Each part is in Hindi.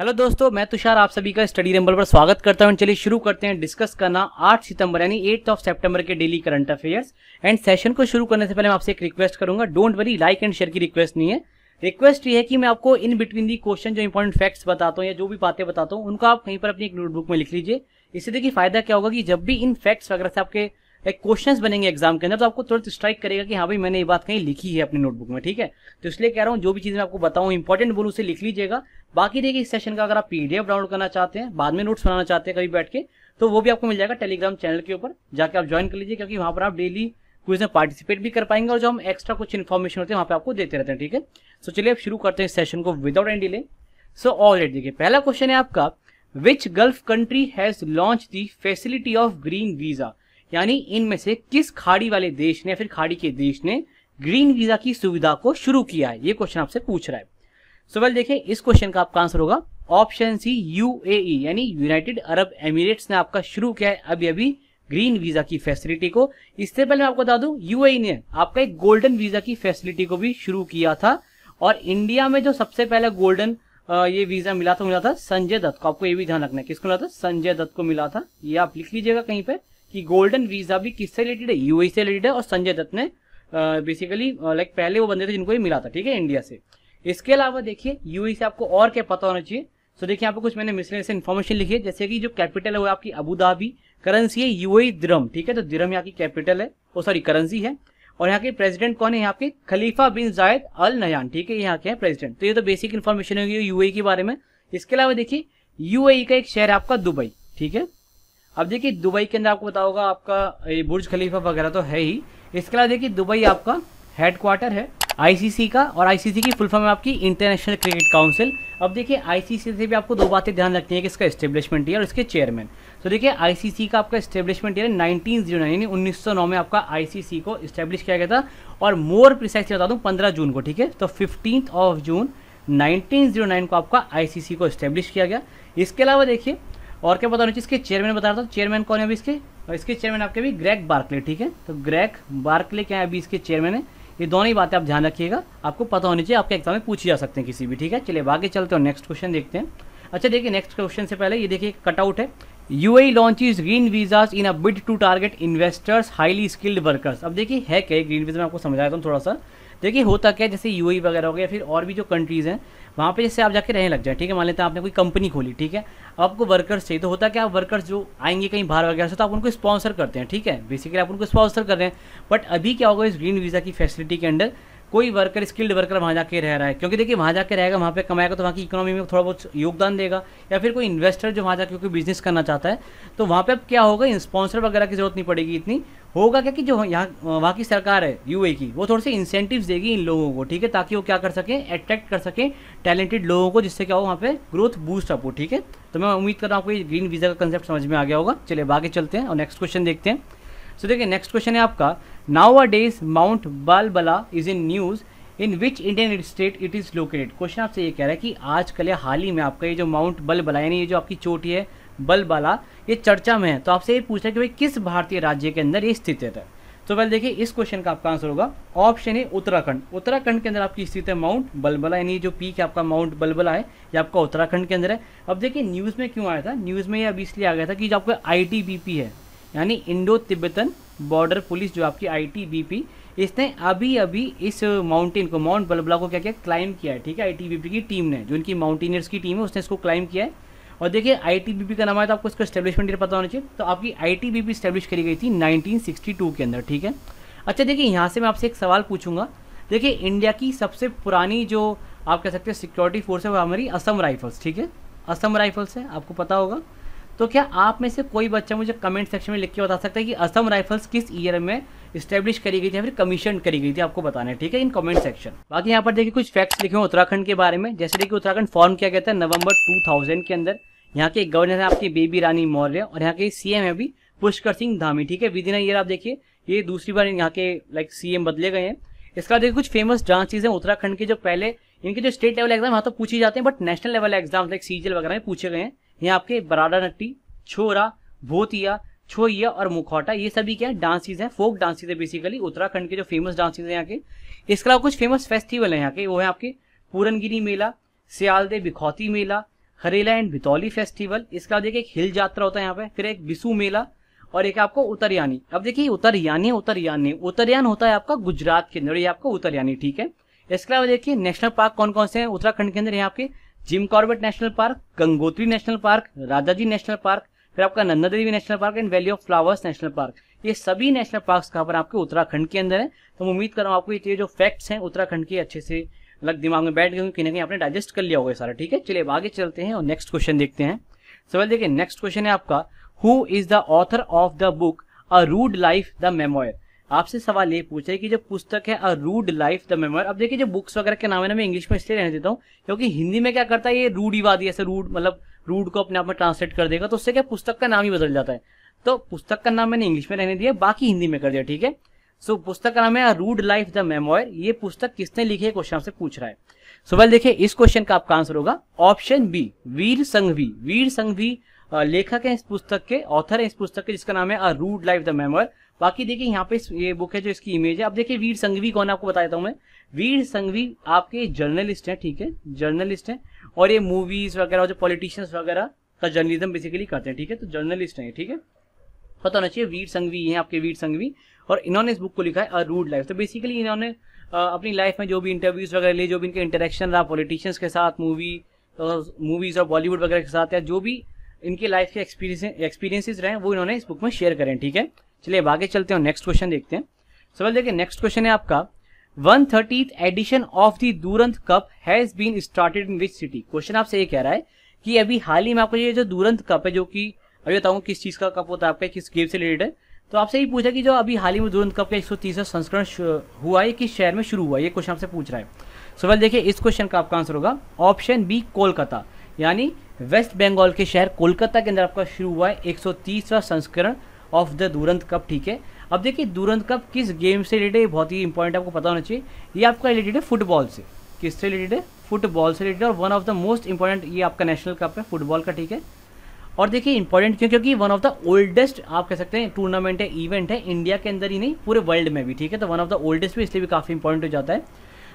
हेलो दोस्तों मैं तुषार आप सभी का स्टडी नंबर पर स्वागत करता हूं चलिए शुरू करते हैं डिस्कस करना 8 सितंबर यानी 8th ऑफ सितंबर के daily current affairs and session को शुरू करने से पहले मैं आपसे एक रिक्वेस्ट करूंगा don't worry like and share की रिक्वेस्ट नहीं है रिक्वेस्ट ये है कि मैं आपको इन बिटवीन दी क्वेश्चन जो इंपॉर्टेंट फैक्ट्स बताता हूँ या जो भी बातें बताता हूँ उनको आप कहीं पर अपनी एक नोटबुक में लिख लीजिए इससे देखिए फायदा क्या होगा कि जब भी इन फैक्ट्स वगैरह से आपके एक क्वेश्चन बनेंगे एग्जाम के अंदर तो आपको तुरंत स्ट्राइक करेगा कि हाँ भाई मैंने ये बात कहीं लिखी है अपनी नोटबुक में ठीक है तो इसलिए कह रहा हूँ जो भी चीज़ मैं आपको बताऊँ इंपॉर्टेंट बोलूँ उसे लिख लीजिएगा बाकी देखिए इस सेशन का अगर आप पीडीएफ डाउनलोड करना चाहते हैं बाद में नोट्स बनाना चाहते हैं कभी बैठ के तो वो भी आपको मिल जाएगा टेलीग्राम चैनल के ऊपर जाके आप ज्वाइन कर लीजिए क्योंकि वहाँ पर आप डेली क्विज में पार्टिसिपेट भी कर पाएंगे और जो हम एक्स्ट्रा कुछ इन्फॉर्मेशन होते हैं वहाँ पे आपको देते रहते हैं ठीक है सो चलिए आप शुरू करते हैं सेशन को without any delay so already देखिए पहला क्वेश्चन है आपका which gulf country has launch the facility of green visa यानी इनमें से किस खाड़ी वाले देश ने या फिर खाड़ी के देश ने ग्रीन वीजा की सुविधा को शुरू किया है ये क्वेश्चन आपसे पूछ रहा है सो वेल देखें इस क्वेश्चन का आपका आंसर होगा ऑप्शन सी यू यानी यूनाइटेड अरब एमिरेट्स ने आपका शुरू किया है अभी अभी ग्रीन वीजा की फैसिलिटी को इससे पहले मैं आपको बता दूं यूएई e ने आपका एक गोल्डन वीजा की फैसिलिटी को भी शुरू किया था और इंडिया में जो सबसे पहले गोल्डन ये वीजा मिला था मिला था संजय दत्त को आपको ये भी ध्यान रखना है किसको मिला था संजय दत्त को मिला था ये आप लिख लीजिएगा कहीं पर कि गोल्डन वीजा भी किससे रिलेटेड है यूएई e से रिलेटेड है और संजय दत्त ने बेसिकली लाइक पहले वो बंदे थे जिनको ये मिला था ठीक है इंडिया से इसके अलावा देखिए यूई e से आपको और क्या पता होना चाहिए सो देखिए यहाँ पे कुछ मैंने मिसले से इन्फॉर्मेशन लिखी है जैसे कि जो कैपिटल है वो आपकी अबू धाबी करेंसी है यू द्रम e ठीक है तो द्रम यहाँ की कैपिटल है वो सॉरी करेंसी है और यहाँ के प्रेसिडेंट कौन है यहाँ के खलीफा बिन जायद अल नयान ठीक है यहाँ के प्रेसिडेंट तो ये तो बेसिक इन्फॉर्मेशन होगी यू e के बारे में इसके अलावा देखिए यूएई का एक शहर है आपका दुबई ठीक है अब देखिए दुबई के अंदर आपको पता होगा आपका ये बुर्ज खलीफा वगैरह तो है ही इसके अलावा देखिए दुबई आपका हेडक्वार्टर है आईसीसी का और आईसीसी की फुल फॉर्म है आपकी इंटरनेशनल क्रिकेट काउंसिल अब देखिए आईसीसी से भी आपको दो बातें ध्यान रखनी है कि इसका स्टेब्लिशमेंट ईयर और इसके चेयरमैन तो देखिए आईसीसी का आपका स्टेब्लिशमेंट ईयर 1909 यानी नौ में आपका आईसीसी को इस्टेब्लिश किया गया था और मोर प्रिसाइसली बता दूँ पंद्रह जून को ठीक है तो फिफ्टीन ऑफ जून नाइन को आपका आईसीसी को स्टैब्लिश किया गया इसके अलावा देखिए और क्या बताना चाहिए इसके चेयरमैन बता रहा था चेयरमैन कौन है अभी इसके और इसके चेयरमैन आपके अभी ग्रैक बार्कले ठीक है तो ग्रैक बार्कले क्या है अभी इसके चेयरमैन है ये दोनों ही बातें आप ध्यान रखिएगा आपको पता होनी चाहिए आपके एग्जाम में पूछी जा सकते हैं किसी भी ठीक है चलिए आगे चलते हो नेक्स्ट क्वेश्चन देखते हैं अच्छा देखिए नेक्स्ट क्वेश्चन से पहले ये देखिए कटआउट है U A launches green visas in a bid to target investors highly skilled workers अब देखिए है क्या ग्रीन वीजा मैं आपको समझाया था थोड़ा सा देखिए होता क्या है जैसे यू e वगैरह हो गया फिर और भी जो कंट्रीज़ हैं वहाँ पे जैसे आप जाके रहने लग जाए ठीक है मान लेते हैं आपने कोई कंपनी खोली ठीक है अब आपको वर्कर्स चाहिए तो होता क्या आप वर्कर्स जो आएंगे कहीं बाहर वगैरह से तो आप उनको स्पॉन्सर करते हैं ठीक है बेसिकली आप उनको स्पॉन्सर कर रहे हैं बट अभी क्या होगा इस ग्रीन वीज़ा की फैसिलिटी के अंडर कोई वर्कर स्किल्ड वर्कर वहाँ जाके रह रहा है क्योंकि देखिए वहाँ जाके रहेगा वहाँ पे कमाएगा तो वहाँ की इकोनॉमी में थोड़ा बहुत योगदान देगा या फिर कोई इन्वेस्टर जो वहाँ जाके क्योंकि बिजनेस करना चाहता है तो वहाँ पे अब क्या होगा स्पॉन्सर वगैरह की जरूरत नहीं पड़ेगी इतनी होगा क्या कि जो यहाँ वहाँ की सरकार है यू की वो थोड़े से इंसेंटिव देगी इन लोगों को ठीक है ताकि वो क्या कर सकें अट्रैक्ट कर सकें टैलेंटेड लोगों को जिससे क्या हो वहाँ पर ग्रोथ बूस्ट अप हो ठीक है तो मैं उम्मीद कर रहा हूँ आपको ये ग्रीन वीज़ा का कंसेप्ट समझ में आ गया होगा चलिए बाकी चलते हैं और नेक्स्ट क्वेश्चन देखते हैं सो देखिए नेक्स्ट क्वेश्चन है आपका nowadays mount Balbala is in news in which Indian state it is located question आपसे ये कह रहा है कि आजकल या हाल ही में आपका ये जो माउंट बलबला यानी ये जो आपकी चोटी है बलबला ये चर्चा में है तो आपसे ये पूछ है कि भाई किस भारतीय राज्य के अंदर ये स्थित है तो पहले देखिए इस क्वेश्चन का आपका आंसर होगा ऑप्शन है उत्तराखंड उत्तराखंड के अंदर आपकी स्थित है माउंट बलबला यानी जो पीक है आपका माउंट बलबला है ये आपका उत्तराखंड के अंदर है अब देखिए न्यूज़ में क्यों आया था न्यूज़ में ये अभी इसलिए आ गया था कि जो आपका आई है यानी इंडो तिब्बतन बॉर्डर पुलिस जो आपकी आईटीबीपी इसने अभी अभी इस माउंटेन को माउंट बलबला को क्या क्या क्लाइम किया है ठीक है आईटीबीपी की टीम ने जो इनकी माउंटेनियर्स की टीम है उसने इसको क्लाइम किया है और देखिए आईटीबीपी का नाम है तो आपको इसका स्टैब्लिशमेंट पता होना चाहिए तो आपकी आईटीबीपी स्टैब्लिश करी गई थी 1962 के अंदर ठीक है अच्छा देखिए यहाँ से मैं आपसे एक सवाल पूछूंगा देखिए इंडिया की सबसे पुरानी जो आप कह सकते हैं सिक्योरिटी फोर्स है वो हमारी असम राइफल्स ठीक है असम राइफल्स है आपको पता होगा तो क्या आप में से कोई बच्चा मुझे कमेंट सेक्शन में लिख के बता सकता है कि असम राइफल्स किस ईयर में स्टेब्लिश करी गई थी फिर कमीशन करी गई थी आपको बताना है ठीक है इन कमेंट सेक्शन बाकी यहाँ पर देखिए कुछ फैक्ट्स लिखे हैं उत्तराखंड के बारे में जैसे देखिए उत्तराखंड फॉर्म किया गया था नवंबर 2000 के अंदर यहाँ के गवर्नर है आपकी बेबी रानी मौर्य और यहाँ के सीएम है अभी पुष्कर सिंह धामी ठीक है विद इन ईयर आप देखिए ये दूसरी बार यहाँ के लाइक सीएम बदले गए हैं इसके बाद देखिए कुछ फेमस डांस है उत्तराखंड के जो पहले इनके जो स्टेट लेवल एग्जाम यहाँ तो पूछे जाते हैं but national level exam like CGL वगैरह में पूछे गए हैं यहाँ आपके नट्टी छोरा भोतिया छोइया और मुखौटा ये सभी क्या है डांसिस हैं फोक डांसिस है बेसिकली उत्तराखंड के जो फेमस डांसिस हैं यहाँ के इसके अलावा कुछ फेमस फेस्टिवल हैं यहाँ के वो है आपके पूरनगिरी मेला सियालदे बिखौती मेला हरेला एंड भितौली फेस्टिवल इसके अलावा देखिए एक हिल यात्रा होता है यहाँ पे फिर एक बिसु मेला और एक आपको उत्तरयानी अब देखिए उत्तरयानी उत्तरयानी उत्तरयान होता है आपका गुजरात के अंदर ये आपका उत्तरयानी ठीक है इसके अलावा देखिए नेशनल पार्क कौन कौन से हैं उत्तराखंड के अंदर यहाँ आपके Jim Corbett national park Gangotri national park Rajaji national park फिर आपका Nanda Devi national park and valley of flowers national park ये सभी नेशनल पार्क कहाँ पर आपके उत्तराखंड के अंदर है तो मैं उम्मीद कर रहा हूँ आपको ये जो फैक्ट्स हैं उत्तराखंड के अच्छे से अलग दिमाग में बैठ गए कि ना कहीं आपने डाइजेस्ट कर लिया होगा सारा ठीक है चलिए आगे चलते हैं और नेक्स्ट क्वेश्चन देखते हैं सवाल देखिए नेक्स्ट क्वेश्चन है आपका who is the author of the book a rude life the memoir आपसे सवाल ये पूछा है कि जो पुस्तक है a rude life the memoir अब देखिए जो बुक्स वगैरह के नाम है ना मैं इंग्लिश में इसलिए रहने देता हूँ क्योंकि हिंदी में क्या करता है ये रूढ़ीवादी ऐसे रूड मतलब रूड को अपने आप में ट्रांसलेट कर देगा तो उससे क्या पुस्तक का नाम ही बदल जाता है तो पुस्तक का नाम मैंने इंग्लिश में रहने दिया बाकी हिंदी में कर दिया ठीक है सो पुस्तक का नाम है रूड लाइफ द मेमोर ये पुस्तक किसने लिखी है क्वेश्चन आपसे पूछ रहा है सो वेल देखिए इस क्वेश्चन का आपका आंसर होगा ऑप्शन बी वीर संघवी वीर संघवी लेखक है इस पुस्तक के ऑथर है इस पुस्तक के जिसका नाम है a rude life the memoir बाकी देखिए यहाँ पे ये बुक है जो इसकी इमेज है अब देखिए वीर संघवी कौन आपको बता देता हूँ मैं वीर संघवी आपके जर्नलिस्ट हैं ठीक है जर्नलिस्ट हैं और ये मूवीज वगैरह जो पॉलिटिशियंस वगैरह का जर्नलिज्म बेसिकली करते हैं ठीक है तो जर्नलिस्ट हैं ठीक है पता होना चाहिए वीर संघवी ये आपके वीर संघवी और इन्होंने इस बुक को लिखा है अ रूड लाइफ तो बेसिकली इन्होंने अपनी लाइफ में जो भी इंटरव्यूज़ वगैरह लिए जो भी इनके इंटरेक्शन रहा पॉलिटिशियंस के साथ मूवी मूवीज़ और बॉलीवुड वगैरह के साथ या जो भी इनके लाइफ के एक्सपीरियंसिस रहे वो इन्होंने इस बुक में शेयर करें ठीक है चलिए आगे चलते हैं नेक्स्ट क्वेश्चन देखते हैं सवाल देखिए नेक्स्ट क्वेश्चन है आपका one thirtieth edition of the Durand cup has been started in which city question आपसे ये कह रहा है कि अभी हाल ही में आपको ये जो दूरंत कप है जो कि अभी बताऊँ किस चीज़ का कप होता है आपका किस गेम से रिलेटेड है तो आपसे ये पूछा कि जो अभी हाल ही में दुरंत कप का एक संस्करण हुआ है किस शहर में शुरू हुआ ये क्वेश्चन आपसे पूछ रहा है सो वेल देखिए इस क्वेश्चन का आपका आंसर होगा ऑप्शन बी कोलकाता यानी वेस्ट बंगाल के शहर कोलकाता के अंदर आपका शुरू हुआ है एक संस्करण ऑफ द दुरंत कप ठीक है अब देखिए दुरंत कप किस गेम से रिलेटेड बहुत ही इंपॉर्टेंट आपको पता होना चाहिए ये आपका रिलेटेड है फुटबॉल से किससे रिलेटेड है फुटबॉल से रिलेटेड और one of the most important ये आपका नेशनल कप है फुटबॉल का ठीक है और देखिए इंपॉर्टेंट क्यों क्योंकि वन ऑफ द ओल्डेस्ट आप कह सकते हैं टूर्नामेंट है इवेंट है इंडिया के अंदर ही नहीं पूरे वर्ल्ड में भी ठीक है तो वन ऑफ द ओल्डेस्ट भी इसलिए भी काफ़ी इंपॉर्टेंट हो जाता है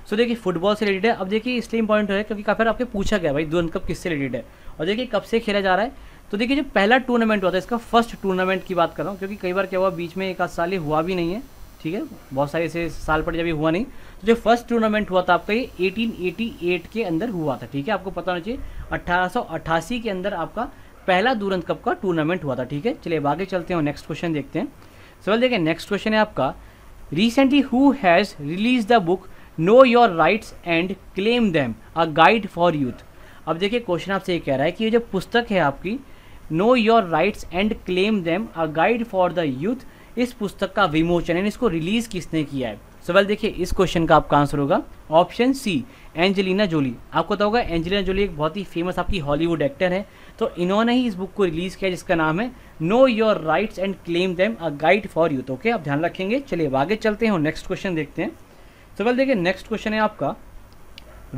सो देखिए फुटबॉल से रिलेटेड है अब देखिए इसलिए इंपॉर्टेंट है क्योंकि काफ़ी आपके पूछा गया भाई दुरंत कप किससे रिलेटेड है और देखिए कब से खेला जा रहा है तो देखिए जो पहला टूर्नामेंट हुआ था इसका फर्स्ट टूर्नामेंट की बात कर रहा हूँ क्योंकि कई बार क्या हुआ बीच में एक आध साल हुआ भी नहीं है ठीक है बहुत सारे ऐसे साल पर जब हुआ नहीं तो जो फर्स्ट टूर्नामेंट हुआ था आपका ये 1888 के अंदर हुआ था ठीक है आपको पता होना चाहिए अट्ठारह के अंदर आपका पहला दूरंत कप का टूर्नामेंट हुआ था ठीक है चलिए अब आगे चलते हैं नेक्स्ट क्वेश्चन देखते हैं सवाल देखिए नेक्स्ट क्वेश्चन है आपका recently who has release the book know your rights and claim them a guide for youth अब देखिए क्वेश्चन आपसे ये कह रहा है कि ये जो पुस्तक है आपकी know your rights and claim them a guide for the youth इस पुस्तक का विमोचन यानी इसको रिलीज़ किसने किया है सवाल देखिए इस क्वेश्चन का आपका आंसर होगा ऑप्शन सी एंजेलिना जोली आपको पता होगा एंजेलिना जोली एक बहुत ही फेमस आपकी हॉलीवुड एक्टर है तो इन्होंने ही इस बुक को रिलीज़ किया जिसका नाम है know your rights and claim them a guide for youth okay आप ध्यान रखेंगे चलिए अब आगे चलते हैं और नेक्स्ट क्वेश्चन देखते हैं तो वेल देखिए नेक्स्ट क्वेश्चन है आपका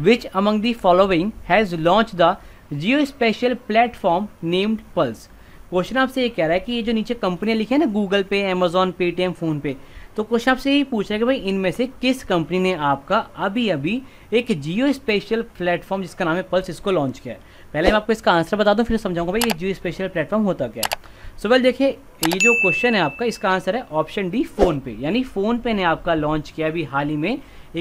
which among the following has launch the Jio special platform named Pulse question आपसे ये कह रहा है कि ये जो नीचे कंपनियाँ लिखी है ना गूगल पे अमेजोन पेटीएम फ़ोन पे तो क्वेश्चन आपसे यही पूछ रहा है कि भाई इनमें से किस कंपनी ने आपका अभी अभी एक जियो स्पेशल प्लेटफॉर्म जिसका नाम है पल्स इसको लॉन्च किया है पहले मैं आपको इसका आंसर बता दूँ फिर समझाऊंगा भाई ये जियो स्पेशल प्लेटफॉर्म होता क्या है सो वेल देखिए ये जो क्वेश्चन है आपका इसका आंसर है ऑप्शन डी फ़ोनपे यानी फ़ोनपे ने आपका लॉन्च किया अभी हाल ही में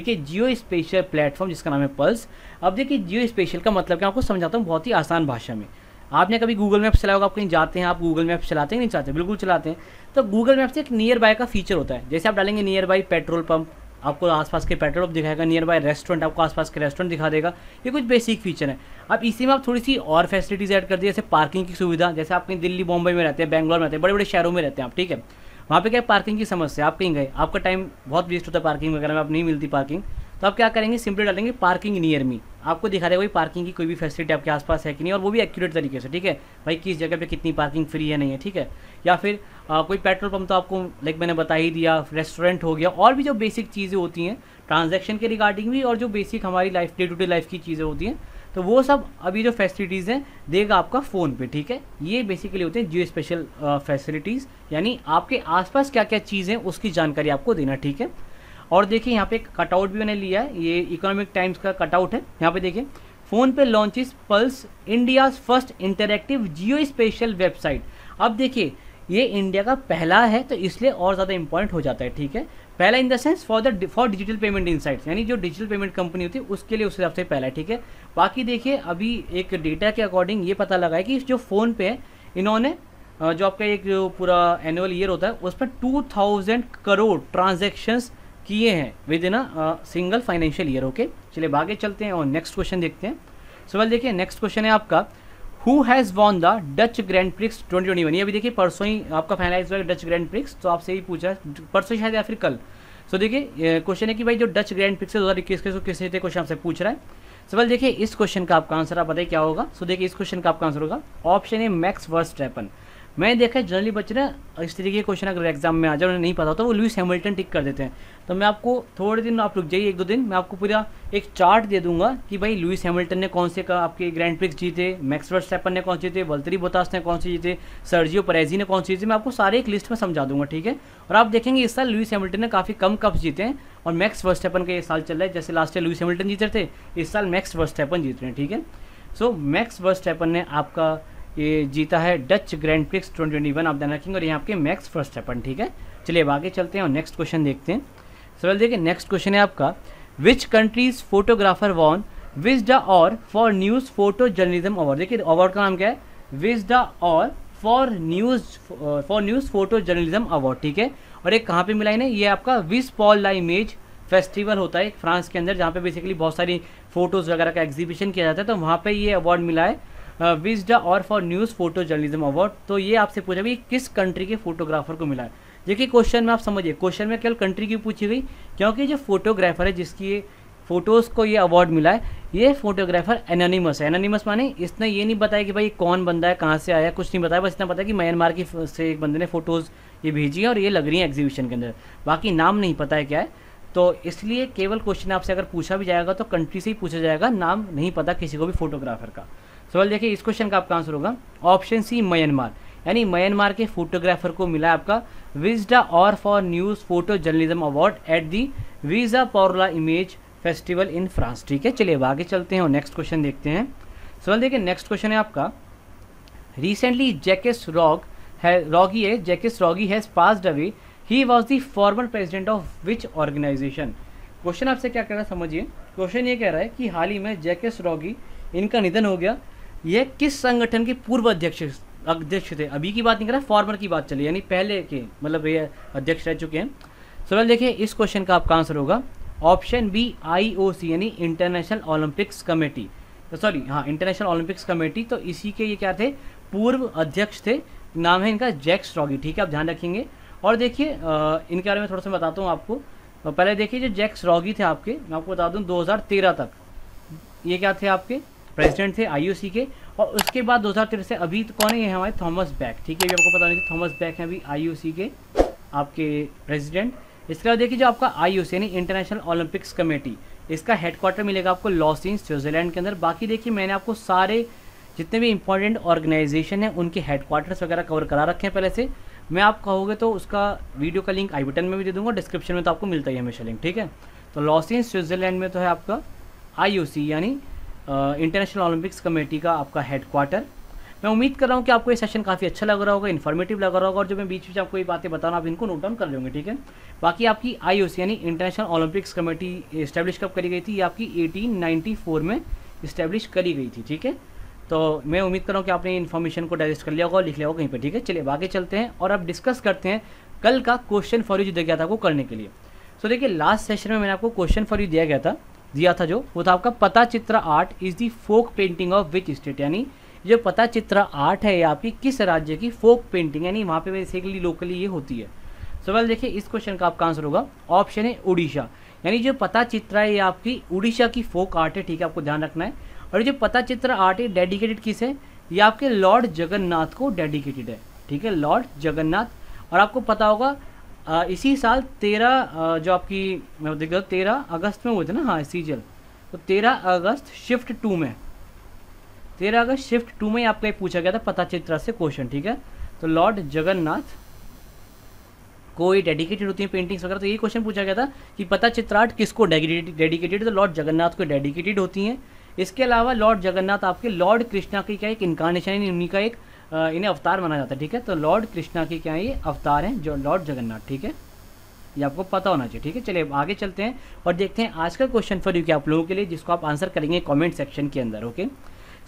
एक जियो स्पेशल प्लेटफॉर्म जिसका नाम है पल्स अब देखिए जियो स्पेशल का मतलब क्या आपको समझाता हूँ बहुत ही आसान भाषा में आपने कभी गूगल मैप चलाया होगा आप कहीं जाते हैं आप गूगल मैप चलाते हैं नहीं चलाते बिल्कुल चलाते हैं तो गूगल मैप से एक नियर बाय का फीचर होता है जैसे आप डालेंगे नियर बाय पेट्रोल पंप आपको आसपास के पेट्रोल पंप दिखाएगा नियर बाय रेस्टोरेंट आपको आसपास के रेस्टोरेंट दिखा देगा ये कुछ बेसिक फीचर है अब इसी में आप थोड़ी सी और फैसिलिटीज़ ऐड कर दिए जैसे पार्किंग की सुविधा जैसे आप कहीं दिल्ली बॉम्बे में रहते हैं बैंगलोर में रहते हैं बड़े बड़े शहरों में रहते हैं आप ठीक है वहाँ पे क्या पार्किंग की समस्या आप कहीं गए आपका टाइम बहुत वेस्ट होता है पार्किंग वगैरह में आप नहीं मिलती पार्किंग तो आप क्या करेंगे सिंपली डालेंगे पार्किंग नियर मी आपको दिखा देगा भाई पार्किंग की कोई भी फैसिलिटी आपके आसपास है कि नहीं और वो भी एक्यूरेट तरीके से ठीक है भाई किस जगह पे कितनी पार्किंग फ्री है नहीं है ठीक है या फिर आ, कोई पेट्रोल पंप तो आपको लाइक मैंने बता ही दिया रेस्टोरेंट हो गया और भी जो बेसिक चीज़ें होती हैं ट्रांजेक्शन के रिगार्डिंग भी और जो बेसिक हमारी life day to day life की चीज़ें होती हैं तो वो सब अभी जो फैसिलिटीज़ हैं देगा आपका फ़ोन पे ठीक है ये बेसिकली होते हैं जियो स्पेशल फैसिलिटीज़ यानी आपके आसपास क्या क्या चीज़ें उसकी जानकारी आपको देना ठीक है और देखिए यहाँ पे कटआउट भी मैंने लिया है ये इकोनॉमिक टाइम्स का कटआउट है यहाँ पे देखिए PhonePe launches Pulse India first interactive Jio special website अब देखिए ये इंडिया का पहला है तो इसलिए और ज़्यादा इंपॉर्टेंट हो जाता है ठीक है पहला in the sense for the for digital payment insights यानी जो डिजिटल पेमेंट कंपनी होती है उसके लिए उस हिसाब से पहला है ठीक है बाकी देखिए अभी एक डेटा के अकॉर्डिंग ये पता लगा है कि जो फ़ोन पे है इन्होंने जो आपका एक जो पूरा एनुअल ईयर होता है उस पर टू थाउजेंड करोड़ ट्रांजेक्शन्स किए हैं within a single financial year okay चलिए आगे चलते हैं और नेक्स्ट क्वेश्चन देखते हैं सवाल देखिए नेक्स्ट क्वेश्चन है आपका who has won the Dutch Grand Prix twenty twenty one ये अभी देखिए परसों ही आपका फाइनलाइज हुआ है डच ग्रैंड प्रिक्स तो आपसे ही पूछा परसों शायद या फिर कल सो देखिए क्वेश्चन है कि भाई जो डच ग्रैंड प्रिक्स है दो हज़ार इक्कीस के किस थे क्वेश्चन आपसे पूछ रहा है सवाल देखिए इस क्वेश्चन का आपका आंसर आप बताइए क्या होगा सो देखिए इस क्वेश्चन का आपका आंसर होगा ऑप्शन है मैक्स वर्स ट्रैपन मैं देखा है जनरली बच्चे ना इस तरीके के क्वेश्चन अगर एग्जाम में आ जाए उन्हें नहीं पता होता तो वो लुइस हैमिल्टन टिक कर देते हैं तो मैं आपको थोड़े दिन आप रुक जाइए एक दो दिन मैं आपको पूरा एक चार्ट दे दूंगा कि भाई लुइस हैमिल्टन ने कौन से का आपके ग्रैंड प्रिक्स जीते मैक्स वर्सटैपन ने कौन से जीते वल्तरी बोतास ने कौन से जीते सर्जियो परेजी ने कौन से जीते मैं आपको सारे एक लिस्ट में समझा दूंगा ठीक है और आप देखेंगे इस साल लुइस हैमिल्टन ने काफ़ी कम कप्स जीते हैं और मैक्स वर्सटैपन का ये साल चल रहा है जैसे लास्ट ईयर लुइस हैमिल्टन जीते थे इस साल मैक्स वर्सटैपन जीत रहे हैं ठीक है सो मैक्स वर्सटैपन ने आपका ये जीता है Dutch Grand Prix twenty twenty one आप ध्यान रखेंगे और ये आपके मैक्स फर्स्ट अपन ठीक है चलिए अब आगे चलते हैं और नेक्स्ट क्वेश्चन देखते हैं सवाल देखिए नेक्स्ट क्वेश्चन है आपका which countries photographer won Visa d'Or for news photojournalism award देखिए अवार्ड का नाम क्या है Visa d'Or for news for news photojournalism award ठीक है और एक कहाँ पे मिला इन्हें ये आपका विस पॉल ला इमेज फेस्टिवल होता है फ्रांस के अंदर जहाँ पे बेसिकली बहुत सारी फोटोज़ वगैरह का एग्जीबिशन किया जाता है तो वहाँ पे ये अवार्ड मिला है Visa d'Or for news photojournalism award तो ये आपसे पूछा गया किस कंट्री के फोटोग्राफर को मिला है देखिए क्वेश्चन में आप समझिए क्वेश्चन में केवल कंट्री की पूछी गई क्योंकि जो फोटोग्राफर है जिसकी फ़ोटोज़ को ये अवार्ड मिला है ये फोटोग्राफर एनोनिमस है एनोनिमस माने इसने ये नहीं बताया कि भाई कौन बंदा है कहाँ से आया कुछ नहीं बताया बस इतना है कि म्यांमार की से एक बंदे ने फ़ोटोज़ ये भेजी है और ये लग रही है एग्जीबिशन के अंदर बाकी नाम नहीं पता है क्या है तो इसलिए केवल क्वेश्चन आपसे अगर पूछा भी जाएगा तो कंट्री से ही पूछा जाएगा नाम नहीं पता किसी को भी फोटोग्राफर का सवाल देखिए इस क्वेश्चन का आपका आंसर होगा ऑप्शन सी म्यांमार यानी म्यांमार के फोटोग्राफर को मिला आपका Visa d'Or for news photojournalism award at the Visa pour l' Image festival in France ठीक है चलिए आगे चलते हैं और नेक्स्ट क्वेश्चन देखते हैं सवाल देखिए नेक्स्ट क्वेश्चन है आपका रिसेंटली जैकेस रॉग है रॉगी है Jacques Rogge has passed away he was the former president of which organization question आपसे क्या कह रहा है समझिए क्वेश्चन ये कह रहा है कि हाल ही में जैकेस रॉगी इनका निधन हो गया ये किस संगठन के पूर्व अध्यक्ष अध्यक्ष थे अभी की बात नहीं कर रहा फॉर्मर की बात चली यानी पहले के मतलब ये अध्यक्ष रह चुके हैं सवाल देखिए इस क्वेश्चन का आपका आंसर होगा ऑप्शन बी आईओसी यानी इंटरनेशनल ओलंपिक्स कमेटी सॉरी हाँ इंटरनेशनल ओलंपिक्स कमेटी तो इसी के ये क्या थे पूर्व अध्यक्ष थे नाम है इनका जैक स्ट्रॉगी ठीक है आप ध्यान रखेंगे और देखिए इनके बारे में थोड़ा सा बताता हूँ आपको तो पहले देखिए जो जैक स्ट्रॉगी थे आपके मैं आपको बता दूँ दो तक ये क्या थे आपके प्रेसिडेंट थे आईओसी के और उसके बाद दो से अभी तो कौन है ये हमारे थॉमस बैक ठीक है ये आपको पता नहीं थॉमस बैक हैं अभी आईयूसी के आपके प्रेसिडेंट इसके बाद देखिए जो आपका आई यानी इंटरनेशनल ओलंपिक्स कमेटी इसका हेडक्वार्टर मिलेगा आपको लॉसिन स्विट्जरलैंड के अंदर बाकी देखिए मैंने आपको सारे जितने भी इंपॉर्टेंट ऑर्गेनाइजेशन हैं उनके हेडक्वार्टर्स वगैरह कवर करा रखे हैं पहले से मैं आप कहोगे तो उसका वीडियो का लिंक आई बटन में भी दे दूंगा डिस्क्रिप्शन में तो आपको मिलता ही है हमेशा लिंक ठीक है तो लॉसिन स्विट्जरलैंड में तो है आपका आई यानी इंटरनेशनल ओलंपिक्स कमेटी का आपका हेडक्वार्टर मैं उम्मीद कर रहा हूँ कि आपको ये सेशन काफ़ी अच्छा लग रहा होगा इन्फॉर्मेटिव लग रहा होगा और जो मैं बीच बीच आपको ये बातें बता रहा हूँ आप इनको नोट डाउन कर लेंगे ठीक है बाकी आपकी आई यानी इंटरनेशनल ओलंपिक्स कमेटी इस्टेब्लिश कब करी गई थी ये आपकी 1894 में इस्टेब्लिश करी गई थी ठीक है तो मैं उम्मीद कर रहा हूँ कि आपने इन्फॉर्मेशन को डाइजेस्ट कर लिया होगा और लिख लिया होगा कहीं पर ठीक है चलिए आगे चलते हैं और अब डिस्कस करते हैं कल का क्वेश्चन फॉर यू जो दिया गया था आपको करने के लिए सो देखिए लास्ट सेशन में मैंने आपको क्वेश्चन फॉर यू दिया गया था दिया था जो वो था आपका Pattachitra art is the folk painting of which state यानी जो पता चित्र आर्ट है ये आपकी किस राज्य की फोक पेंटिंग यानी वहाँ पे बेसिकली लोकली ये होती है सवाल देखिए इस क्वेश्चन का आपका आंसर होगा ऑप्शन है उड़ीसा यानी जो पता चित्र है ये आपकी उड़ीसा की फोक आर्ट है ठीक है आपको ध्यान रखना है और जो पता चित्र आर्ट है डेडिकेटेड किस है ये आपके लॉर्ड जगन्नाथ को डेडिकेटेड है ठीक है लॉर्ड जगन्नाथ और आपको पता होगा इसी साल तेरह जो आपकी मैं देख रहा हूँ तेरह अगस्त में हुए थे ना हाँ सीजल तो तेरह अगस्त शिफ्ट टू में तेरह अगस्त शिफ्ट टू में आपका ये पूछा गया था पता चित्र से क्वेश्चन ठीक है तो लॉर्ड जगन्नाथ कोई डेडिकेटेड होती है पेंटिंग्स वगैरह तो ये क्वेश्चन पूछा गया था कि पता चित्राट किसको डेडिकेटेड तो लॉर्ड जगन्नाथ को डेडिकेटेड होती हैं इसके अलावा लॉर्ड जगन्नाथ आपके लॉर्ड कृष्णा की क्या एक इनकारनेशन है उन्हीं का एक इन्हें अवतार माना जाता है ठीक है तो लॉर्ड कृष्णा की क्या ये अवतार हैं जो लॉर्ड जगन्नाथ ठीक है ये आपको पता होना चाहिए ठीक है चलिए आगे चलते हैं और देखते हैं आज का क्वेश्चन फॉर यू क्या आप लोगों के लिए जिसको आप आंसर करेंगे कॉमेंट सेक्शन के अंदर ओके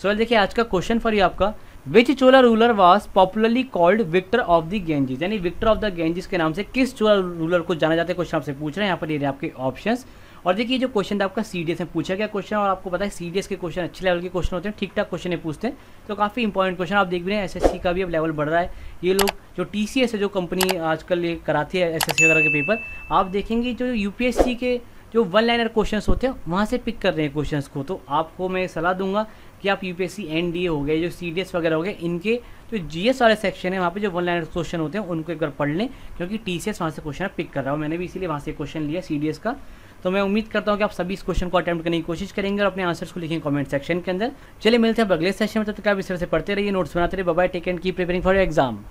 सो देखिए आज का क्वेश्चन फॉर यू आपका which Chola ruler was popularly called victor of the Ganges यानी विक्टर ऑफ द गेंजिस के नाम से किस चोला रूलर को जाना जाता है क्वेश्चन आपसे पूछ रहे हैं यहाँ पर ये आपके ऑप्शंस और देखिए जो क्वेश्चन था आपका सी में पूछा गया क्वेश्चन और आपको पता है सी के क्वेश्चन अच्छे लेवल के क्वेश्चन होते हैं ठीक ठाक क्वेश्चन पूछते हैं तो काफ़ी इंपॉर्टेंट क्वेश्चन आप देख भी रहे हैं एसएससी का भी अब लेवल बढ़ रहा है ये लोग जो टी है जो कंपनी आजकल ये कराती है एस वगैरह के पेपर आप देखेंगे जो यू के जो वन लाइनर क्वेश्चन होते हैं वहाँ से पिक कर रहे हैं क्वेश्चन को तो आपको मैं सलाह दूंगा कि आप यूपीएससी एनडीए हो गए जो सी वगैरह हो गए इनके जो एस वाले सेक्शन है वहाँ पे जो वन लाइनर क्वेश्चन होते हैं उनको एक बार पढ़ लें क्योंकि टी एस वहाँ से क्वेश्चन पिक कर रहा हूँ मैंने भी इसीलिए वहाँ से क्वेश्चन लिया सी का तो मैं उम्मीद करता हूँ कि आप सभी इस क्वेश्चन को अटैम्प्ट करने की कोशिश करेंगे और अपने आंसर्स को लिखेंगे कमेंट सेक्शन के अंदर चलिए मिलते हैं अगले सेशन में तब तो तक आप इस तरह से पढ़ते रहिए नोट्स बनाते रहिए bye take and keep preparing for exam